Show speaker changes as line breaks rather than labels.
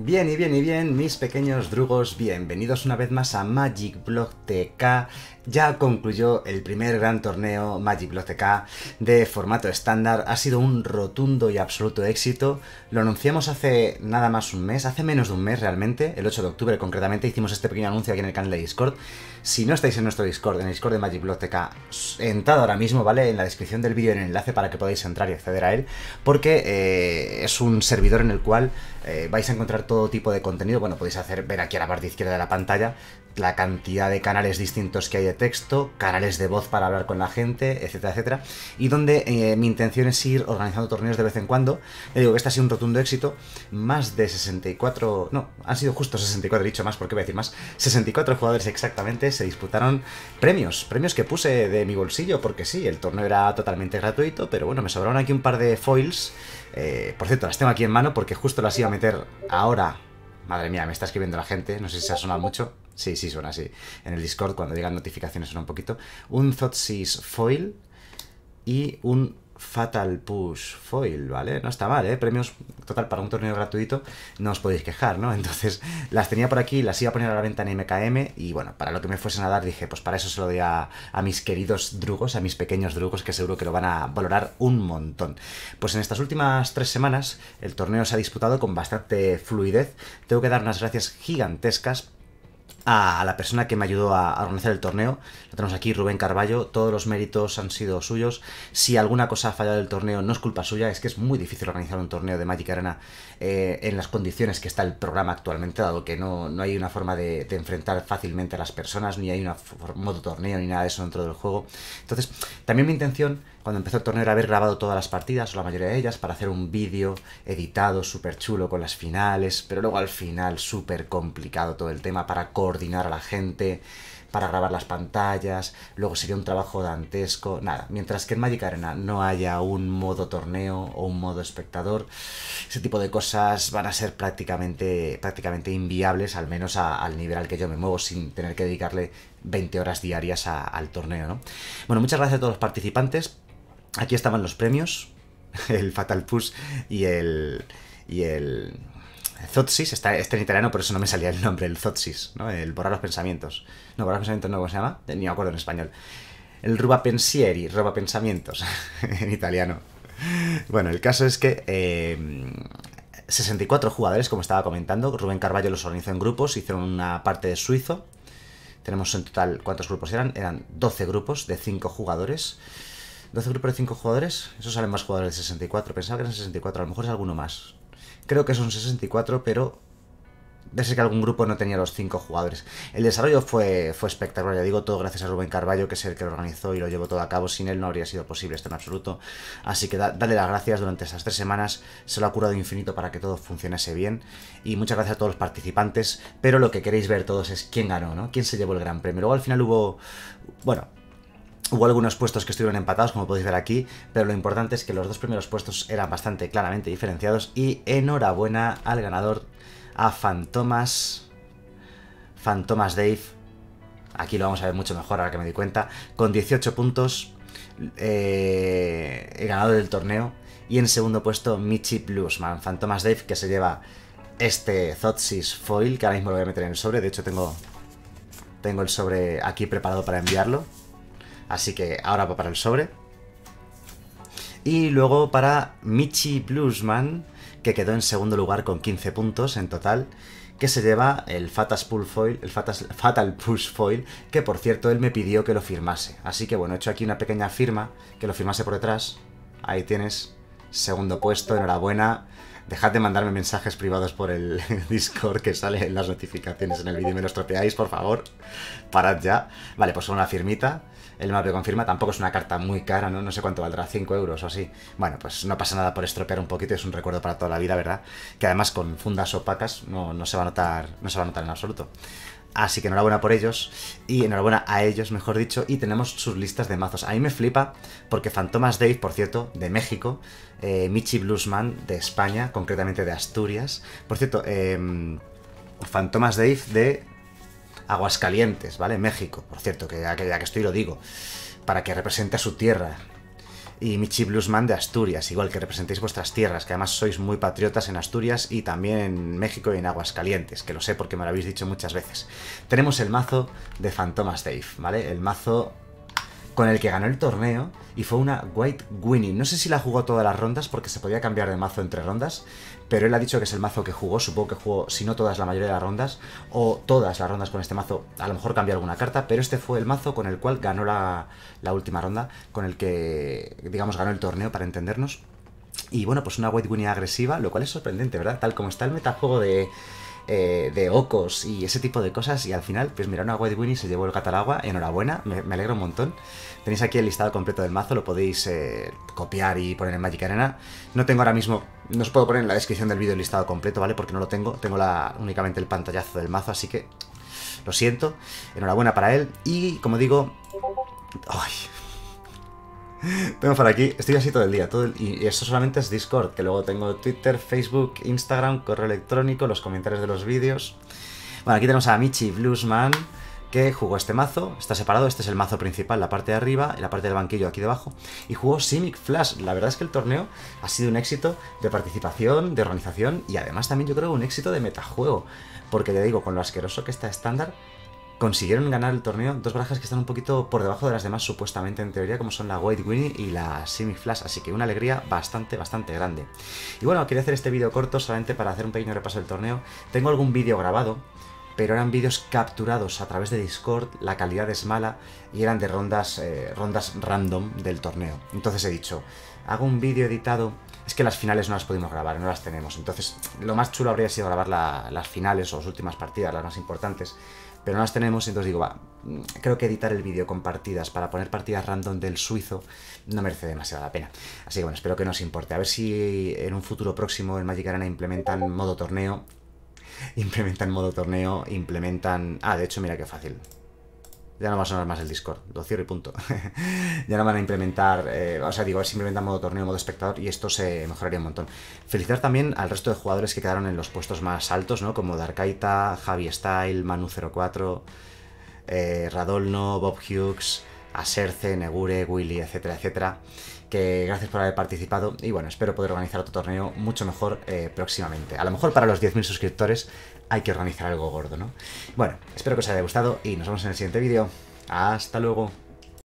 Bien y bien y bien, mis pequeños drugos, bienvenidos una vez más a Magic Ya concluyó el primer gran torneo Magic de formato estándar. Ha sido un rotundo y absoluto éxito. Lo anunciamos hace nada más un mes, hace menos de un mes realmente, el 8 de octubre concretamente, hicimos este pequeño anuncio aquí en el canal de Discord. Si no estáis en nuestro Discord, en el Discord de Magic Block entrad ahora mismo, ¿vale? En la descripción del vídeo en el enlace para que podáis entrar y acceder a él, porque eh, es un servidor en el cual eh, vais a encontrar todo tipo de contenido. Bueno, podéis hacer ver aquí a la parte izquierda de la pantalla la cantidad de canales distintos que hay de texto, canales de voz para hablar con la gente, etcétera, etcétera. Y donde eh, mi intención es ir organizando torneos de vez en cuando. Le digo que este ha sido un rotundo éxito. Más de 64, no, han sido justo 64, he dicho más, porque voy a decir más. 64 jugadores exactamente se disputaron premios, premios que puse de mi bolsillo, porque sí, el torneo era totalmente gratuito, pero bueno, me sobraron aquí un par de foils eh, por cierto, las tengo aquí en mano porque justo las iba a meter ahora. Madre mía, me está escribiendo la gente, no sé si se ha sonado mucho. Sí, sí, suena así. En el Discord, cuando llegan notificaciones, suena un poquito. Un Zotsis Foil y un Fatal Push Foil, ¿vale? No está mal, ¿eh? Premios total para un torneo gratuito, no os podéis quejar, ¿no? Entonces las tenía por aquí, las iba a poner a la venta en MKM y bueno, para lo que me fuesen a dar dije, pues para eso se lo doy a, mis queridos drugos, a mis pequeños drugos que seguro que lo van a valorar un montón. Pues en estas últimas tres semanas el torneo se ha disputado con bastante fluidez. Tengo que dar unas gracias gigantescas a la persona que me ayudó a, organizar el torneo. Lo tenemos aquí, Rubén Carballo. Todos los méritos han sido suyos. Si alguna cosa ha fallado el torneo, no es culpa suya. Es que es muy difícil organizar un torneo de Magic Arena eh, en las condiciones que está el programa actualmente, dado que no, hay una forma de, de, enfrentar fácilmente a las personas, ni hay un modo torneo, ni nada de eso dentro del juego. Entonces, también mi intención cuando empezó el torneo era haber grabado todas las partidas, o la mayoría de ellas, para hacer un vídeo editado súper chulo con las finales, pero luego al final súper complicado todo el tema para coordinar a la gente, para grabar las pantallas, luego sería un trabajo dantesco, nada. Mientras que en Magic Arena no haya un modo torneo o un modo espectador, ese tipo de cosas van a ser prácticamente, prácticamente inviables, al menos al nivel al que yo me muevo, sin tener que dedicarle 20 horas diarias al torneo, ¿no? Bueno, muchas gracias a todos los participantes Aquí estaban los premios, el Fatal Push y el... Y el Zotsis, está, en italiano, por eso no me salía el nombre, el Zotsis, ¿no? El borrar los pensamientos. No, borrar los pensamientos no, se llama? Ni me acuerdo en español. El ruba pensieri, pensamientos, en italiano. Bueno, el caso es que 64 eh, jugadores, como estaba comentando, Rubén Carballo los organizó en grupos, hicieron una parte de suizo. Tenemos en total, ¿cuántos grupos eran? Eran 12 grupos de 5 jugadores. 12 grupos de 5 jugadores. Eso salen más jugadores de 64. Pensaba que eran 64. A lo mejor es alguno más. Creo que son 64, pero... ser que algún grupo no tenía los 5 jugadores. El desarrollo fue, fue espectacular, ya digo, todo gracias a Rubén Carballo, que es el que lo organizó y lo llevó todo a cabo. Sin él no habría sido posible esto en absoluto. Así que dale las gracias durante esas tres semanas. Se lo ha curado infinito para que todo funcionase bien. Y muchas gracias a todos los participantes. Pero lo que queréis ver todos es quién ganó, ¿no? ¿Quién se llevó el gran premio? Luego al final hubo... Bueno, Hubo algunos puestos que estuvieron empatados, como podéis ver aquí, pero lo importante es que los dos primeros puestos eran bastante claramente diferenciados y enhorabuena al ganador, a Fantomas, Fantomas Dave, aquí lo vamos a ver mucho mejor ahora que me di cuenta, con 18 puntos, eh, el ganador del torneo, y en segundo puesto Michi Bluesman, Fantomas Dave que se lleva este Zotsis Foil, que ahora mismo lo voy a meter en el sobre, de hecho tengo, tengo el sobre aquí preparado para enviarlo. Así que ahora va para el sobre. Y luego para Michi Bluesman, que quedó en segundo lugar con 15 puntos en total, que se lleva el Fatal el Fatal Push Foil, que por cierto él me pidió que lo firmase. Así que bueno, he hecho aquí una pequeña firma, que lo firmase por detrás. Ahí tienes, segundo puesto, enhorabuena. Dejad de mandarme mensajes privados por el Discord que sale en las notificaciones en el vídeo y me lo estropeáis, por favor. Parad ya. Vale, pues una firmita. El mapa confirma, tampoco es una carta muy cara, ¿no? No sé cuánto valdrá, 5 euros o así. Bueno, pues no pasa nada por estropear un poquito, es un recuerdo para toda la vida, ¿verdad? Que además con fundas opacas no, no se va a notar, no se va a notar en absoluto. Así que enhorabuena por ellos, y enhorabuena a ellos, mejor dicho, y tenemos sus listas de mazos. A mí me flipa, porque Fantomas Dave, por cierto, de México, eh, Michi Bluesman de España, concretamente de Asturias. Por cierto, em, Fantomas Dave de Aguascalientes, ¿vale? México, por cierto, que ya, que ya que estoy lo digo, para que represente a su tierra, y Michi Bluesman de Asturias, igual que representéis vuestras tierras, que además sois muy patriotas en Asturias y también en México y en Aguascalientes, que lo sé porque me lo habéis dicho muchas veces. Tenemos el mazo de Fantomas Dave, ¿vale? El mazo con el que ganó el torneo y fue una White Winnie. No sé si la jugó todas las rondas porque se podía cambiar de mazo entre rondas, pero él ha dicho que es el mazo que jugó, supongo que jugó, si no todas, la mayoría de las rondas, o todas las rondas con este mazo, a lo mejor cambió alguna carta, pero este fue el mazo con el cual ganó la, última ronda, con el que, digamos, ganó el torneo, para entendernos. Y bueno, pues una White Winnie agresiva, lo cual es sorprendente, ¿verdad? Tal como está el metajuego de, eh, de ocos y ese tipo de cosas. Y al final, pues mira, a White Winnie se llevó el Catalagua, Enhorabuena, me, alegro un montón. Tenéis aquí el listado completo del mazo, lo podéis eh, copiar y poner en Magic Arena. No tengo ahora mismo, no os puedo poner en la descripción del vídeo el listado completo, ¿vale? Porque no lo tengo, tengo la, únicamente el pantallazo del mazo, así que lo siento. Enhorabuena para él. Y como digo... ¡Ay! tengo por aquí, estoy así todo el día, todo y eso solamente es Discord, que luego tengo Twitter, Facebook, Instagram, correo electrónico, los comentarios de los vídeos. Bueno, aquí tenemos a Michi Bluesman, que jugó este mazo, está separado, este es el mazo principal, la parte de arriba, y la parte del banquillo aquí debajo, y jugó Simic Flash. La verdad es que el torneo ha sido un éxito de participación, de organización, y además también yo creo un éxito de metajuego, porque te digo, con lo asqueroso que está estándar, consiguieron ganar el torneo dos barajas que están un poquito por debajo de las demás supuestamente en teoría, como son la White Winnie y la Semi Flash, así que una alegría bastante, bastante grande. Y bueno, quería hacer este vídeo corto solamente para hacer un pequeño repaso del torneo. Tengo algún vídeo grabado, pero eran vídeos capturados a través de Discord, la calidad es mala y eran de rondas, eh, rondas random del torneo. Entonces he dicho, hago un vídeo editado. Es que las finales no las pudimos grabar, no las tenemos. Entonces, lo más chulo habría sido grabar las finales o las últimas partidas, las más importantes pero no las tenemos, entonces digo, va, mm, creo que editar el vídeo con partidas para poner partidas random del suizo no merece demasiada la pena. Así que bueno, espero que nos importe. A ver si en un futuro próximo en Magic Arena implementan modo torneo, implementan modo torneo, implementan... Ah, de hecho, mira qué fácil ya no va a sonar más el Discord, lo cierro y punto. ya no van a implementar, eh, o sea, digo, se modo torneo, modo espectador y esto se mejoraría un montón. Felicitar también al resto de jugadores que quedaron en los puestos más altos, ¿no? Como Darkaita, Javi Style, Manu04, eh, Radolno, Bob Hughes, a Serce, Negure, Willy, etcétera, etcétera. Que gracias por haber participado y bueno, espero poder organizar otro torneo mucho mejor eh, próximamente. A lo mejor para los 10.000 suscriptores hay que organizar algo gordo, ¿no? Bueno, espero que os haya gustado y nos vemos en el siguiente vídeo. Hasta luego.